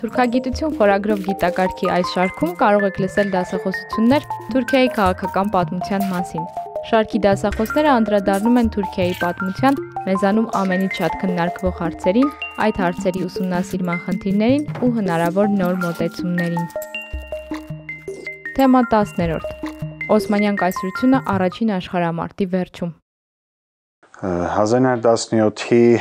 Թուրքագիտություն խորագրով գիտակարգի այս շարքում կարող եք լսել դասախոսություններ Թուրքիայի քաղաքական պատմության մասին։ Շարքի դասախոսները անդրադառնում են Թուրքիայի պատմության մեզանում ամենից շատ քննարկվող հարցերին, այդ հարցերի ուսումնասիրման խնդիրներին ու հնարավոր նոր մոտեցումներին։ Թեմա 10-րդ. Օսմանյան կայսրությունը առաջին աշխարհամարտի վերջում։ 1917-ի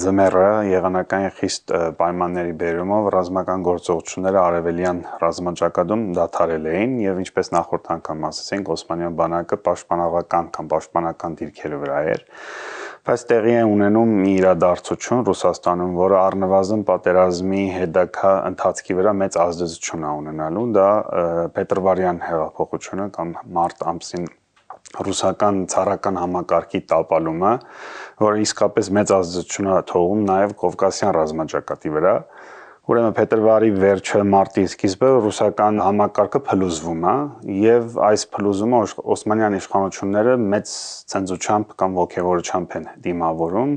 ձմեռը եղանակային խիստ պայմանների բերումով ռազմական գործողությունները արևելյան ռազմաճակատում դադարել էին եւ ինչպես նախորդ անգամ ասացինք Օսմանյան բանակը պաշտպանավական կամ պաշտպանական դիրքերի վրա էր բայց տեղի է ունենում մի իրադարձություն Ռուսաստանում, որը առնվազն պատերազմի հետակա ընթացքի վրա մեծ ազդեցություն է ունենալու, դա Փետրվարյան հեղափոխությունը կամ մարտ ամսին ռուսական ցարական համակարգի տապալումը, որը իսկապես մեծ ազդեցություն է թողում նաև Կովկասյան ռազմաճակատի վրա։ Ուրեմն փետրվարի վերջը, մարտի սկիզբը ռուսական համակարգը փլուզվում է եւ այս փլուզումը Օսմանյան իշխանությունները մեծ ցնծությամբ կամ ողքեվորությամբ են դիմավորում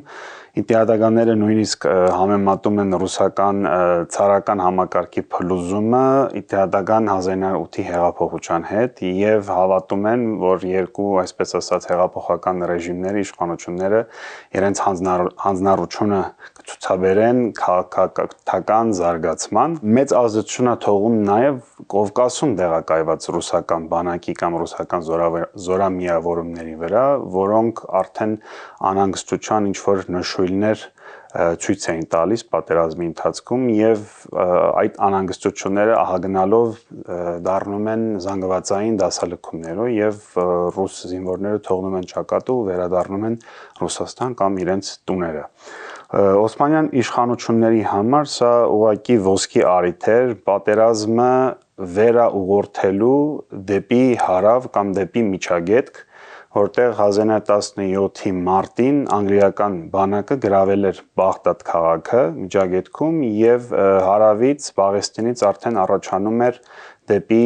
Իպիադականները նույնիսկ համեմատում են ռուսական ցարական համակարգի փլուզումը իպիադական 1908-ի հեղափոխության հետ եւ հավատում են, որ երկու, այսպես ասած, հեղափոխական ռեժիմները, իշխանությունները իրենց հանձնառությունը կցուցաբերեն քաղաքական զարգացման։ Մեծ ազդեցություն է թողում նաեւ Կովկասում տեղակայված ռուսական բանակի կամ ռուսական զորամիավորումների վրա, որոնք արդեն անհանգստության ինչ որ նշույլ թույլներ ցույց էին տալիս պատերազմի ընթացքում եւ այդ անհանգստությունները ահագնալով դառնում են զանգվածային դասալքումներով եւ ռուս զինվորները թողնում են ճակատը ու վերադառնում են Ռուսաստան կամ իրենց տուները։ Օսմանյան իշխանությունների համար սա ուղակի ոսկի առիթ էր պատերազմը վերաուղորթելու դեպի հարավ կամ դեպի միջագետք որտեղ 1917-ի մարտին անգլիական բանակը գրավել էր Բաղդադ քաղաքը միջագետքում եւ հարավից Պաղեստինից արդեն առաջանում էր դեպի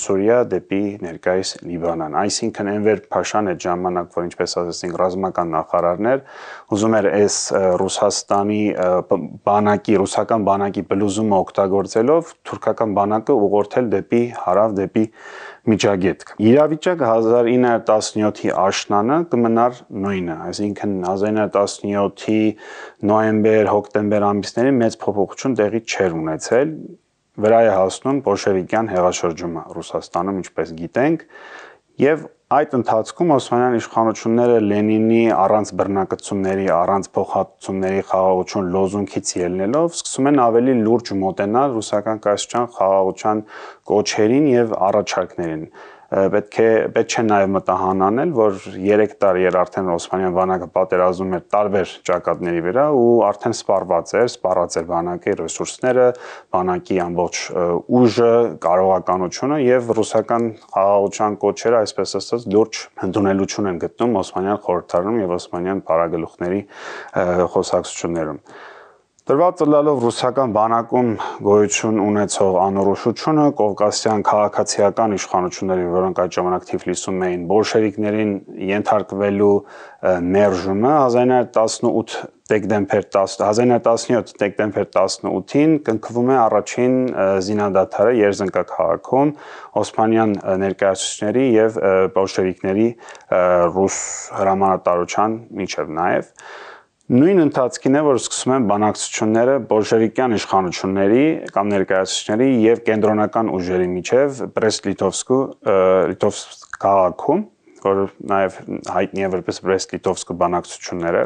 Սուրիա, դեպի ներկայիս Լիբանան։ Այսինքն Էնվեր Փաշան այդ ժամանակ, որ ինչպես ասեցինք, ռազմական նախարարներ, ուզում էր այս Ռուսաստանի բանակի, ռուսական բանակի բլուզումը օգտագործելով թուրքական բանակը ուղղորդել դեպի հարավ, դեպի միջագետք։ Իրավիճակը 1917-ի աշնանը կմնար նույնը, այսինքն 1917-ի նոյեմբեր, հոկտեմբեր ամիսներին մեծ փոփոխություն տեղի չեր ունեցել, վրա է հասնում բոլշևիկյան հեղաշրջումը Ռուսաստանում, ինչպես գիտենք, եւ այդ ընթացքում Օսմանյան իշխանությունները Լենինի առանց բռնակցությունների, առանց փոխհատուցումների խաղաղություն լոզունգից ելնելով սկսում են ավելի լուրջ մոտենալ ռուսական կայսության խաղաղության կոչերին եւ առաջարկներին պետք է պետք չէ նաև մտահանանել, որ 3 տարի էր արդեն Օսմանյան վանակը պատերազմում էր տարբեր ճակատների վրա ու արդեն սպառված էր, սպառած էր վանակի ռեսուրսները, վանակի ամբողջ ուժը, կարողականությունը եւ ռուսական խաղաղության կոչերը, այսպես ասած, լուրջ ընդունելություն են գտնում Օսմանյան խորհրդարանում եւ Օսմանյան բարագլուխների խոսակցություններում։ Դրված ըլլալով ռուսական բանակում գոյություն ունեցող անորոշությունը կովկասյան քաղաքացիական իշխանությունների, որոնք այդ ժամանակ Թիֆլիսում էին, բոլշևիկներին ենթարկվելու մերժումը 1918 դեկտեմբեր 10 1917 դեկտեմբեր 18-ին կնքվում է առաջին զինադադարը Երզնկա քաղաքում Օսմանյան ներկայացուցիչների եւ բոլշևիկների ռուս հրամանատարության միջև նաեւ նույն ընթացքին է որ սկսում են բանակցությունները բոլշևիկյան իշխանությունների կամ ներկայացուցիչների եւ կենտրոնական ուժերի միջև Բրեստ-Լիտովսկու Լիտովսկ քաղաքում որ նաեւ հայտնի է որպես Բրեստ-Լիտովսկու բանակցությունները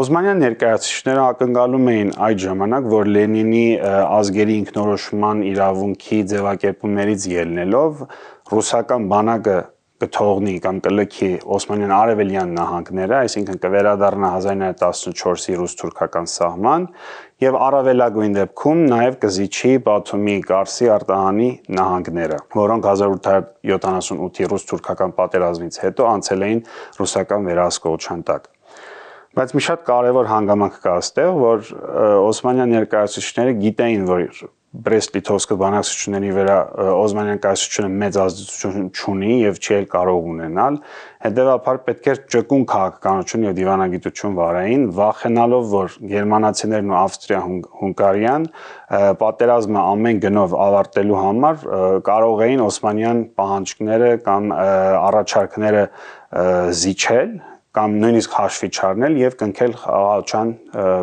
Օսմանյան ներկայացուցիչները ակնկալում էին այդ ժամանակ, որ Լենինի ազգերի ինքնորոշման իրավունքի ձևակերպումներից ելնելով ռուսական բանակը կթողնի կամ կլքի Օսմանյան Արևելյան նահանգները, այսինքն կվերադառնա 1914-ի ռուս-թուրքական սահման եւ առավելագույն դեպքում նաեւ կզիջի Բաթումի, Կարսի, Արտահանի նահանգները, որոնք 1878-ի ռուս-թուրքական պատերազմից հետո անցել էին ռուսական վերահսկողության տակ բայց մի շատ կարևոր հանգամանք կա այստեղ, որ Օսմանյան ներկայացուցիչները գիտեին, որ Բրեստ-Լիթովսկը բանակցությունների վրա Օսմանյան կայսրությունը մեծ ազդեցություն չունի եւ չի էլ կարող ունենալ, հետեւաբար պետք էր ճկուն քաղաքականություն եւ դիվանագիտություն վարային, վախենալով, որ գերմանացիներն ու ավստրիա-հունգարիան պատերազմը ամեն գնով ավարտելու համար կարող էին Օսմանյան պահանջները կամ առաջարկները զիջել կամ նույնիսկ հաշվի չառնել եւ կնքել խաղաղության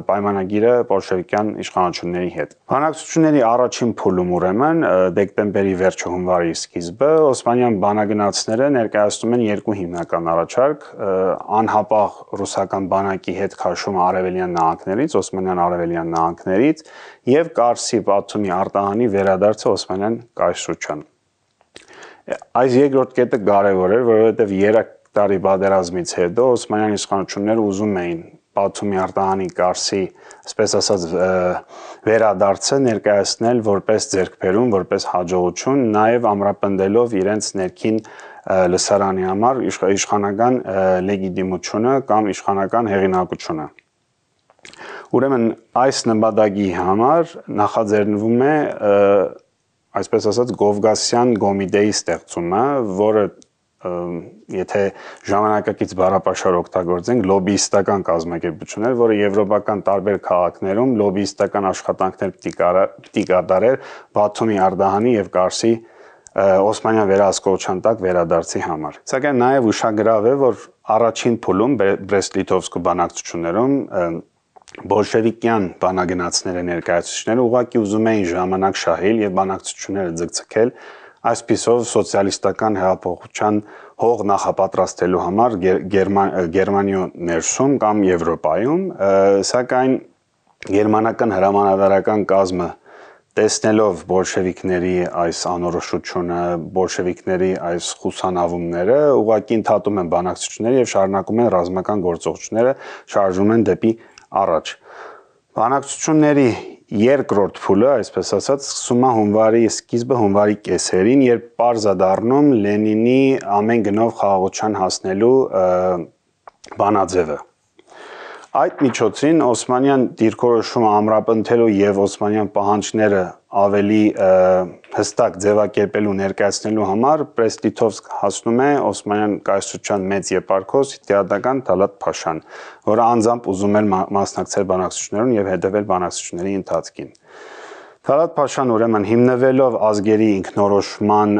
պայմանագիրը բոլշևիկյան իշխանությունների հետ։ Բանակցությունների առաջին փուլում ուրեմն դեկտեմբերի վերջը հունվարի սկիզբը Օսմանյան բանագնացները ներկայացնում են երկու հիմնական առաջարկ՝ անհապաղ ռուսական բանակի հետ քաշումը արևելյան նահանգներից, Օսմանյան արևելյան նահանգներից եւ Կարսի Բաթումի արտահանի վերադարձը Օսմանյան կայսրության։ Այս երկրորդ կետը կարևոր է, որովհետև երեք տարի պատերազմից հետո Օսմանյան իշխանությունները ուզում էին Բաթումի արտահանի Կարսի, ասպես ասած, վերադարձը ներկայացնել որպես ձերբերում, որպես հաջողություն, նաև ամրապնդելով իրենց ներքին լսարանի համար իշխանական լեգիտիմությունը կամ իշխանական հեղինակությունը։ Ուրեմն այս նպատակի համար նախաձեռնվում է այսպես ասած Գովգասյան գոմիտեի ստեղծումը, որը եթե ժամանակակից բառապաշար օգտագործենք լոբիստական կազմակերպություններ, որը եվրոպական տարբեր քաղաքներում լոբիստական աշխատանքներ պիտի կատարեր Բաթումի Արդահանի եւ Կարսի Օսմանյան վերահսկողության տակ վերադարձի համար։ Սակայն նաև ուշագրավ է, որ առաջին փուլում Բրեստ-Լիտովսկ բանակցություններում բոլշևիկյան բանագնացները ներկայացուցիչները ուղակի ուզում էին ժամանակ շահել եւ բանակցությունները ձգձգել ձգ այսписով սոցիալիստական հեղափոխության հող նախապատրաստելու համար Գերմանիո ներսում կամ Եվրոպայում, սակայն գերմանական հրամանատարական կազմը տեսնելով բոլշևիկների այս անորոշությունը, բոլշևիկների այս խուսանավումները, ուղղակի ընդհատում են բանակցությունները եւ շարունակում են ռազմական գործողությունները, շարժվում են դեպի առաջ։ Բանակցությունների երկրորդ փուլը, այսպես ասած, սկսում է հունվարի սկիզբը հունվարի կեսերին, երբ parza դառնում Լենինի ամեն գնով խաղաղության հասնելու բանաձևը։ Այդ միջոցին Օսմանյան դիրքորոշումը ամրապնդելու եւ Օսմանյան պահանջները ավելի հստակ ձևակերպելու ներկայացնելու համար Պրեստիտովսկ հասնում է Օսմանյան կայսրության մեծ եպարքոս Տիադական Դալատ Փաշան, որը անձամբ ուզում էր մասնակցել բանակցություններուն եւ հետեւել բանակցությունների ընթացքին։ Թարատ Փաշան ուրեմն հիմնվելով ազգերի ինքնորոշման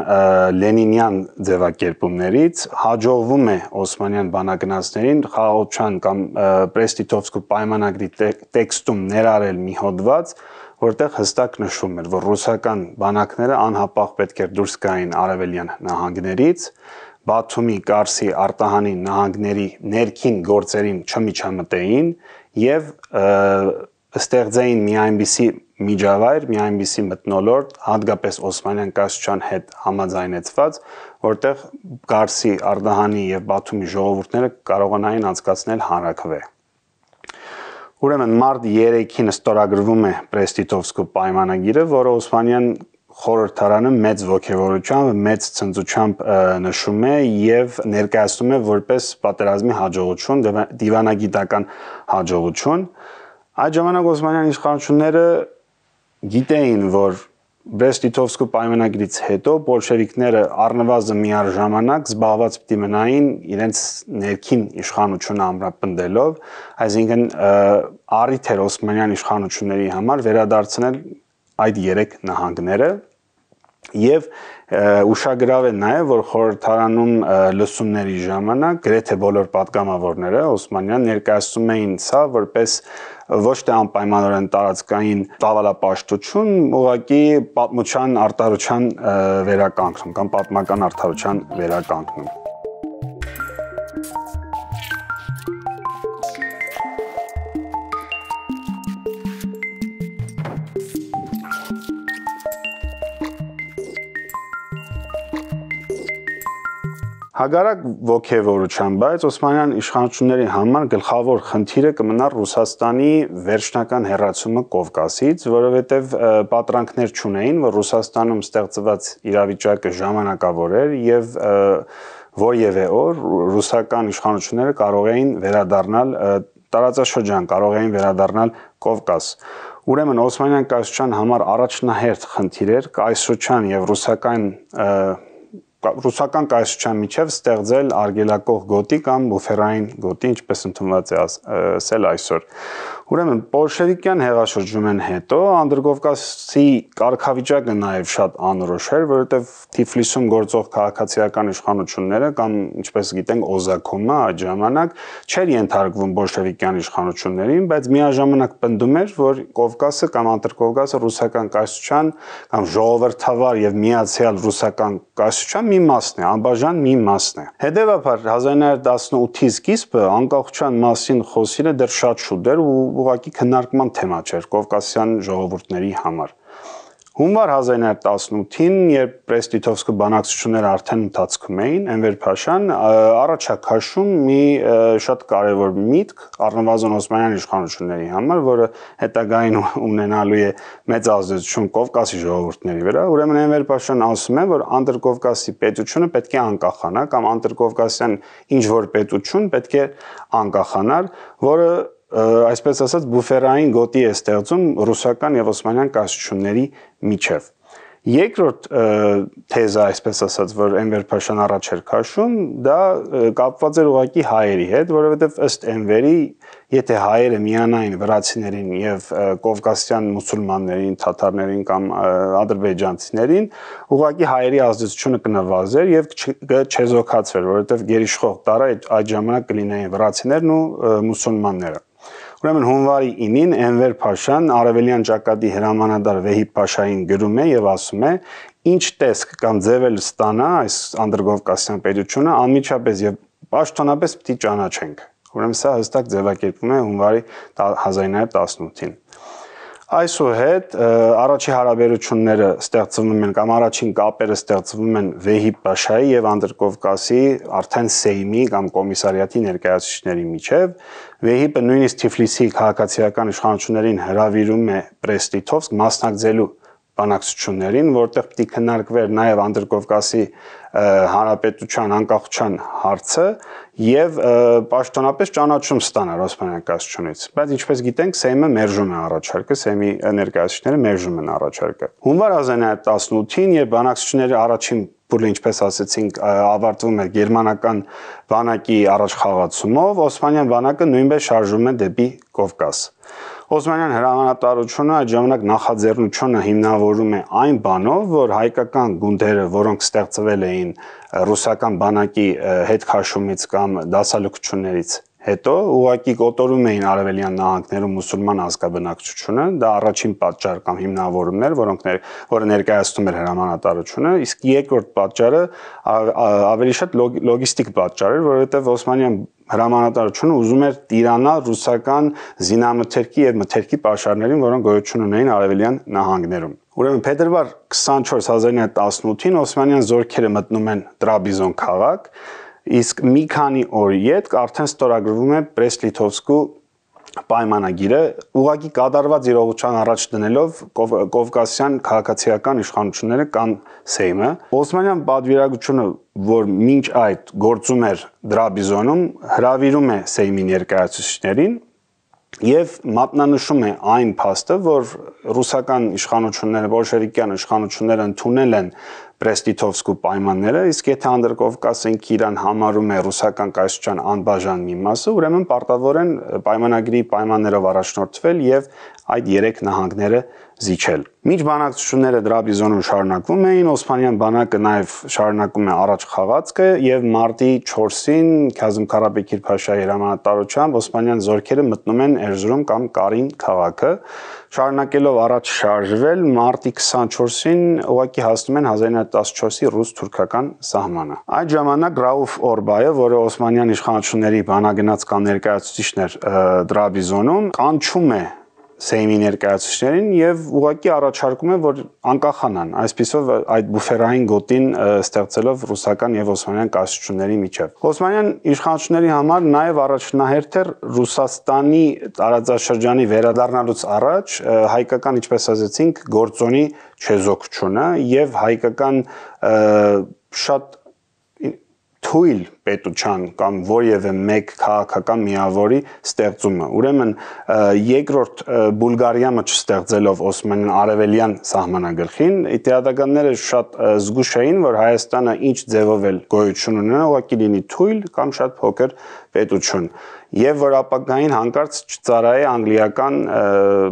լենինյան ձևակերպումներից հաջողվում է Օսմանյան բանակնացներին խաղաղության կամ Պրեստիտովսկու պայմանագրի տեքստում ներառել մի հոդված, որտեղ հստակ նշվում էր, որ ռուսական բանակները անհապաղ պետք էր դուրս գային արևելյան նահանգներից, Բաթումի, Կարսի, Արտահանի նահանգների ներքին գործերին չմիջամտեին եւ և, և կստեղծեին մի այնպիսի միջավայր, մի այնպիսի մտնոլորտ, հատկապես Օսմանյան կայսության հետ համաձայնեցված, որտեղ Գարսի, Արդահանի եւ Բաթումի ժողովուրդները կարողանային անցկացնել հանրակրվե։ Ուրեմն մարտ 3-ին ստորագրվում է Պրեստիտովսկու պայմանագիրը, որը Օսմանյան խորհրդարանը մեծ ողջավորությամբ, մեծ ցնծությամբ նշում է եւ ներկայացնում է որպես պատերազմի հաջողություն, դիվանագիտական հաջողություն։ դիվան Այդ ժամանակ Օսմանյան իշխանությունները գիտեին, որ Բրեստիտովսկու պայմանագրից հետո բոլշևիկները առնվազն միար ժամանակ զբաղված պիտի մնային իրենց ներքին իշխանությունը ամրապնդելով, այսինքն առիթ էր Օսմանյան իշխանությունների համար վերադարձնել այդ 3 նահանգները, Եվ ուշագրավ է նաև, որ խորհրդարանում լսումների ժամանակ գրեթե բոլոր պատգամավորները Օսմանյան ներկայացում էին ça որպես ոչ թե անպայմանորեն տարածքային տավալապաշտություն, ուղղակի պատմության արտարության վերականգնում կամ պատմական արտարության վերականգնում։ Հագարակ ողքեվորության, բայց Օսմանյան իշխանությունների համար գլխավոր խնդիրը կմնար Ռուսաստանի վերջնական հերացումը Կովկասից, որովհետև պատրանքներ չունեին, որ Ռուսաստանում ստեղծված իրավիճակը ժամանակավոր էր եւ որևէ օր ռուսական իշխանությունները կարող էին վերադառնալ տարածաշրջան, կարող էին վերադառնալ Կովկաս։ Ուրեմն Օսմանյան կայսրության համար առաջնահերթ խնդիր էր կայսրության եւ ռուսական և ռուսական կայսրության միջև ստեղծել արգելակող գոտի կամ բուֆերային գոտի, ինչպես ընդունված է ասել այսօր։ այս Ուրեմն Պոլշևիկյան հեղաշրջումեն հետո Անդրկովկասի կարգավիճակը նաև շատ անորոշ էր, որովհետև Թիֆլիսում գործող քաղաքացիական իշխանությունները կամ ինչպես գիտենք Օզակոմը այդ ժամանակ չէր ենթարկվում բոլշևիկյան իշխանություններին, բայց միաժամանակ պնդում էր, որ Կովկասը կամ Անդրկովկասը ռուսական կայսության կամ ժողովրդավար եւ միացյալ ռուսական կայսության մի մասն է, անբաժան մի մասն է։ Հետևաբար 1918-ի սկիզբը անկախության մասին խոսիլը դեռ շատ շուտ էր ու ուղակի քննարկման թեմա չէր Կովկասյան ժողովուրդների համար։ Հունվար 1918-ին, երբ Պրեստիտովսկու բանակցությունները արդեն ընթացքում էին, Էնվեր Փաշան առաջակաշում մի շատ կարևոր միտք Արնվազն Օսմանյան իշխանությունների համար, որը հետագային ունենալու է մեծ ազդեցություն Կովկասի ժողովուրդների վրա, ուրեմն Էնվեր Փաշան ասում է, որ անդրկովկասի պետությունը պետք է անկախանա կամ անդրկովկասյան ինչ որ պետություն պետք է անկախանալ, որը այսպես ասած բուֆերային գոտի է ստեղծում ռուսական եւ օսմանյան կայսությունների միջև։ Երկրորդ թեզը, այսպես ասած, որ Էնվեր Փաշան առաջ էր քաշում, դա կապված էր ուղղակի հայերի հետ, որովհետև ըստ Էնվերի, եթե հայերը միանային վրացիներին եւ կովկասյան մուսուլմաններին, թաթարներին կամ ադրբեջանցիներին, ուղղակի հայերի ազդեցությունը կնվազեր եւ չեզոքացվեր, որովհետև գերիշխող տարը այդ ժամանակ կլինեին վրացիներն ու մուսուլմանները։ Ուրեմն հունվարի 9-ին Էնվեր Փաշան Արևելյան ճակատի հրամանատար Վեհիբ Փաշային գրում է եւ ասում է. ինչ տեսք կամ ձևել ստանա այս անդրկովկասյան պետությունը անմիջապես եւ պաշտոնապես պիտի ճանաչենք։ Ուրեմն սա հստակ ձևակերպում է հունվարի 1918-ին։ Այսուհետ առաջի հարաբերությունները ստեղծվում են կամ առաջին կապերը ստեղծվում են Վեհիպ Պաշայի եւ Անդրկովկասի արդեն Սեյմի կամ կոմիսարիատի ներկայացուցիչների միջև։ Վեհիպը նույնիսկ Թիֆլիսի քաղաքացիական իշխանություններին հրավիրում է Պրեստիտովսկ մասնակցելու բանակցություններին, որտեղ պիտի քննարկվեր նաև Անդրկովկասի հանրապետության անկախության հարցը եւ պաշտոնապես ճանաչում ստանար Օսմանյան կայսությունից։ Բայց ինչպես գիտենք, Սեյմը մերժում է առաջարկը, Սեյմի ներկայացուցիչները մերժում են առաջարկը։ Հունվար 1918-ին, երբ բանակցությունները առաջին փուլը, ինչպես ասեցինք, ավարտվում է գերմանական բանակի առաջխաղացումով, Օսմանյան բանակը նույնպես շարժվում է դեպի Կովկաս։ Օսմանյան հրամանատարությունը այդ ժամանակ նախաձեռնությունը հիմնավորում է այն բանով, որ հայկական գունդերը, որոնք ստեղծվել էին ռուսական բանակի հետ քաշումից կամ դասալուծություններից հետո ուղակի կոտորում էին արևելյան նահանգներում մուսուլման ազգաբնակչությունը, դա առաջին պատճառ կամ հիմնավորումն էր, որոնք ներ, որը ներկայացնում էր հրամանատարությունը, իսկ երկրորդ պատճառը ավելի շատ լոգիստիկ պատճառ էր, որովհետև Օսմանյան հրամանատարությունը ուզում էր տիրանա ռուսական զինամթերքի եւ մթերքի պաշարներին, որոնք գոյություն ունեին արևելյան նահանգներում։ Ուրեմն փետրվար 24018-ին Օսմանյան զորքերը մտնում են Տրաբիզոն քաղաք, իսկ մի քանի օրի հետ արդեն ստորագրվում է Պրեսլիթովսկու պայմանագիրը ուղակի կատարված իրողության առաջ դնելով կով, կովկասյան քաղաքացիական իշխանությունները կան Սեյմը Օսմանյան պատվիրակությունը որ մինչ այդ գործում էր դրաբիզոնում հravirում է Սեյմի ներկայացուցիչներին եւ մատնանշում է այն փաստը որ ռուսական իշխանությունները բոլշևիկյան իշխանությունները ընդունել են Պրեստիտովսկու պայմանները, իսկ եթե Անդրկովկասենք Իրան համարում է ռուսական կայսության անբաժան մի մասը, ուրեմն պարտավոր են պայմանագրի պայմաններով առաջնորդվել եւ այդ 3 նահանգները զիջել։ Միջբանակցությունները դրաբիզոնում շարունակվում էին, Օսմանյան բանակը նաև շարունակում է առաջ խաղացքը եւ մարտի 4-ին Քազմ Ղարաբեկիր Փաշայի հրամանատարությամբ Օսմանյան զորքերը մտնում են Էրզրում կամ Կարին քաղաքը, շարունակելով առաջ շարժվել մարտի 24-ին ուղակի հասնում են 1914-ի ռուս-թուրքական սահմանը։ Այդ ժամանակ Ռաուֆ Օրբայը, որը Օսմանյան իշխանությունների բանագնաց կամ ներկայացուցիչն էր Դրաբիզոնում, կանչում է սեյմի ներկայացուցիչներին եւ ուղակի առաջարկում է որ անկախանան այսպիսով այդ բուֆերային գոտին ստեղծելով ռուսական եւ օսմանյան կայսությունների միջև օսմանյան իշխանությունների համար նաեւ առաջնահերթ էր ռուսաստանի տարածաշրջանի վերադառնալուց առաջ հայկական ինչպես ասացինք գործոնի չեզոքությունը եւ հայկական շատ թույլ պետության կամ որևէ մեկ քաղաքական միավորի ստեղծումը։ Ուրեմն երկրորդ Բուլղարիամը չստեղծելով Օսման Արևելյան սահմանագլխին, իտիադականները շատ զգուշ էին, որ Հայաստանը ինչ ձևով էլ գոյություն ունենա, ուղղակի լինի թույլ կամ շատ փոքր պետություն եւ որ ապագային հանկարծ չծարայի անգլիական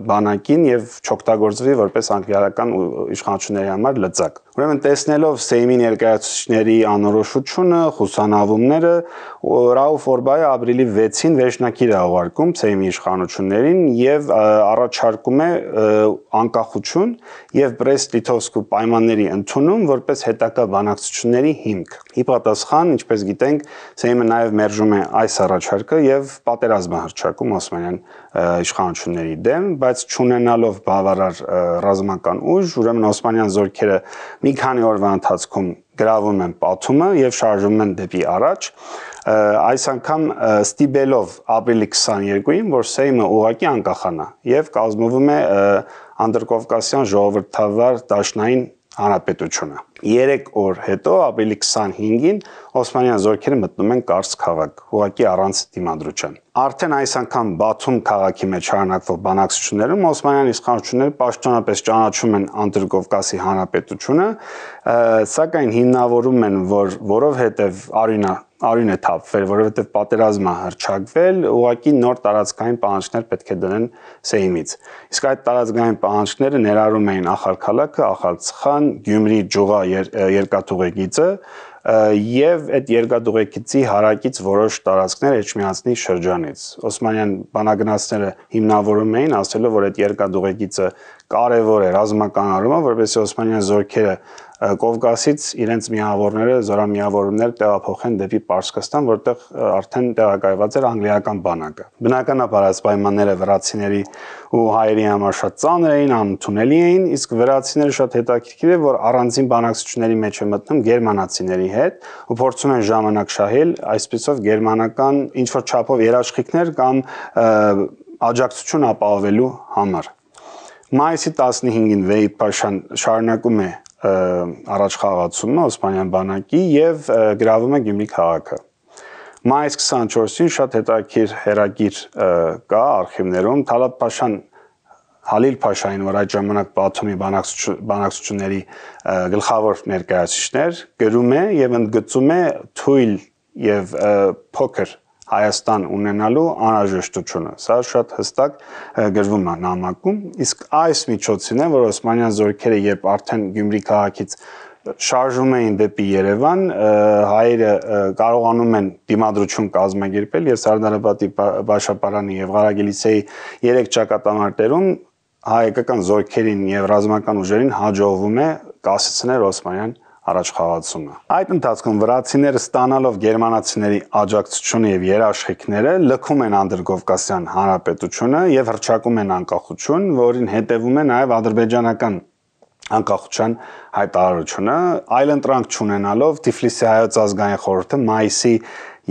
բանակին եւ չօգտագործվի որպես անգլիական իշխանությունների համար լծակ։ Ուրեմն տեսնելով Սեյմի ներկայացուցիչների անորոշությունը, խուսանավում իշխանությունները Ռաուֆ Օրբայը ապրիլի 6-ին վերջնակիր է ուղարկում ցեյմի իշխանություններին եւ առաջարկում է անկախություն եւ Բրեստ-Լիտովսկու պայմանների ընդունում որպես հետակա բանակցությունների հիմք։ Ի պատասխան, ինչպես գիտենք, ցեյմը նաեւ մերժում է այս առաջարկը եւ պատերազմ է հրճակում Օսմանյան իշխանությունների դեմ, բայց չունենալով բավարար ռազմական ուժ, ուրեմն Օսմանյան զորքերը մի քանի օրվա ընթացքում գրավում են պատումը եւ շարժվում են դեպի առաջ այս անգամ ստիբելով ապրիլի 22-ին որ Սեյմը ուղակի անկախանա եւ կազմվում է անդրկովկասյան ժողովրդավար դաշնային հանրապետությունը 3 օր հետո ապրիլի 25-ին Օսմանյան զորքերը մտնում են Կարս քաղաք, ուղակի առանց դիմադրության։ Արդեն այս անգամ Բաթում քաղաքի մեջ հարանակվող բանակցություններում Օսմանյան իշխանությունները պաշտոնապես ճանաչում են Անդրկովկասի հանրապետությունը, սակայն հիմնավորում են, որ որովհետև Արյունա արյուն է թափվել, որովհետև պատերազմը հրճակվել, ուղղակի նոր տարածքային պահանջներ պետք է դնեն Սեյմից։ Իսկ այդ տարածքային պահանջները ներառում էին Ախալքալաքը, Ախալցխան, Գյումրի Ջուղա եր, երկաթուղեկիցը և այդ երկաթուղեկիցի հարակից որոշ տարածքներ Էջմիածնի շրջանից։ Օսմանյան բանագնացները հիմնավորում էին ասելով, որ այդ երկաթուղեկիցը կարևոր էր ռազմականալումը, որովհետեւ Օսմանյան զորքերը Կովկասից իրենց միավորները, զորամիավորումներ տեղափոխեն դեպի Պարսկաստան, որտեղ արդեն տեղակայված էր անգլիական բանակը։ Բնականաբար այս պայմանները վրացիների ու հայերի համար շատ ծանր էին, անընդունելի էին, իսկ վրացիները շատ հետաքրքիր է, որ առանձին բանակցությունների մեջ է մտնում գերմանացիների հետ ու փորձում են ժամանակ շահել այսպիսով գերմանական ինչ որ չափով երաշխիքներ կամ աջակցություն ապահովելու համար։ Մայիսի 15-ին Վեյ Փաշան շարունակում է առաջ խաղացումը Օսմանյան բանակի եւ գրավում է Գյումրի քաղաքը։ Մայիս 24-ին շատ հետաքրքիր հերագիր կա արխիվներում Թալաբ Փաշան Հալիլ Փաշային, որ այդ ժամանակ Բաթումի բանակցությունների գլխավոր ներկայացուցիչներ, գրում է եւ ընդգծում է թույլ եւ փոքր Հայաստան ունենալու անհրաժեշտությունը։ Սա շատ հստակ գրվում է նամակում, իսկ այս միջոցին է, որ Օսմանյան զորքերը երբ արդեն Գյումրի քաղաքից շարժում էին դեպի Երևան, հայերը կարողանում են դիմադրություն կազմակերպել եւ Սարդարապետի Բաշապարանի եւ Ղարագելիցեի երեք ճակատամարտերում հայկական զորքերին եւ ռազմական ուժերին հաջողվում է կասեցնել Օսմանյան առաջխաղացումը։ Այդ ընթացքում վրացիները ստանալով գերմանացիների աջակցությունը եւ երաշխիքները լքում են Անդրկովկասյան հանրապետությունը եւ հրճակում են անկախություն, որին հետևում է նաեւ ադրբեջանական անկախության հայտարարությունը, այլ ընտրանք չունենալով Թիֆլիսի հայոց ազգային խորհուրդը մայիսի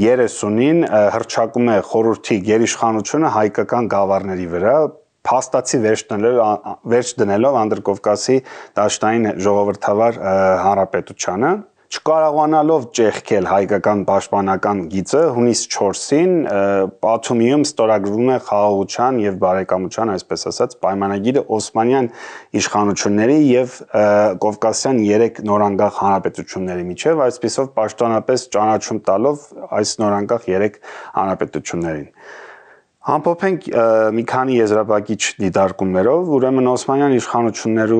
30-ին հրճակում է խորհրդի գերիշխանությունը հայկական գավառների վրա փաստացի վերջ դնելով վերջ դնելով Անդրկովկասի դաշտային ժողովրդավար հանրապետությանը չկարողանալով ճեղքել հայկական պաշտպանական գիծը հունիս 4-ին Բաթումիում ստորագրվում է խաղաղության եւ բարեկամության, այսպես ասած, պայմանագիրը Օսմանյան իշխանությունների եւ Կովկասյան 3 նորանկախ հանրապետությունների միջև, այսպիսով պաշտոնապես ճանաչում տալով այս նորանկախ 3 հանրապետություններին։ Համփոփենք մի քանի եզրափակիչ դիտարկումներով, ուրեմն Օսմանյան իշխանություններու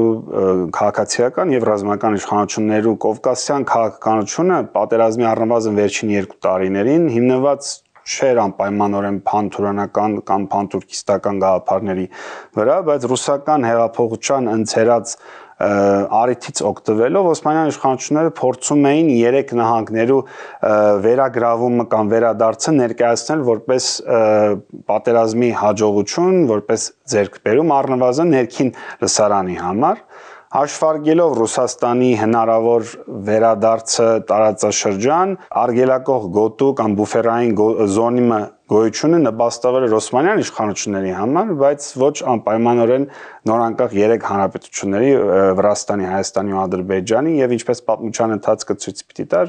քաղաքացիական եւ ռազմական իշխանություններու կովկասյան քաղաքականությունը պատերազմի առնվազն վերջին 2 տարիներին հիմնված չէր անպայմանորեն փանթուրանական կամ փանթուրքիստական գաղափարների վրա, բայց ռուսական հեղափոխության ընթերած արիթից օգտվելով Օսմանյան իշխանությունները փորձում էին երեք նահանգներու վերագրավումը կամ վերադարձը ներկայացնել որպես պատերազմի հաջողություն, որպես ձերկբերում առնվազն ներքին լսարանի համար հաշվարկելով Ռուսաստանի հնարավոր վերադարձը տարածաշրջան, արգելակող գոտու կամ բուֆերային զոնիմը գոյությունը նպաստավել էր Օսմանյան իշխանությունների համար, բայց ոչ անպայմանորեն նորանկախ երեք հանրապետությունների՝ Վրաստանի, Հայաստանի ու Ադրբեջանի, եւ ինչպես պատմության ընթացքը ցույց պիտի տար,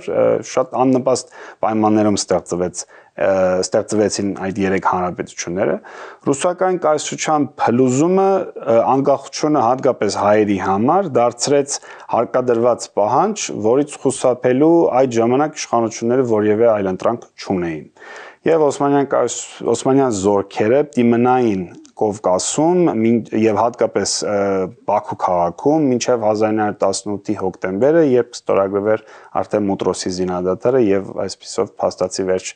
շատ աննպաստ պայմաններում ստեղծվեց ստեղծվեցին այդ երեք հանրապետությունները ռուսական կայսրության փլուզումը անկախությունը հատկապես հայերի համար դարձրեց հարկադրված պահանջ, որից խուսափելու այդ ժամանակ իշխանությունները որևէ այլ ընտրանք չունեին եւ Օսմանյան Օսմանյան զորքերը դիմնային Կովկասում եւ հատկապես Բաքու քաղաքում մինչեւ 1918-ի հոկտեմբերը, երբ ստորագրվեր արդեն Մուտրոսի զինադատարը եւ այսպիսով փաստացի վերջ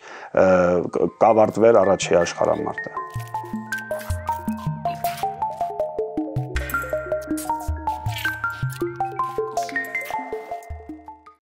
կավարտվեր առաջի աշխարհամարտը։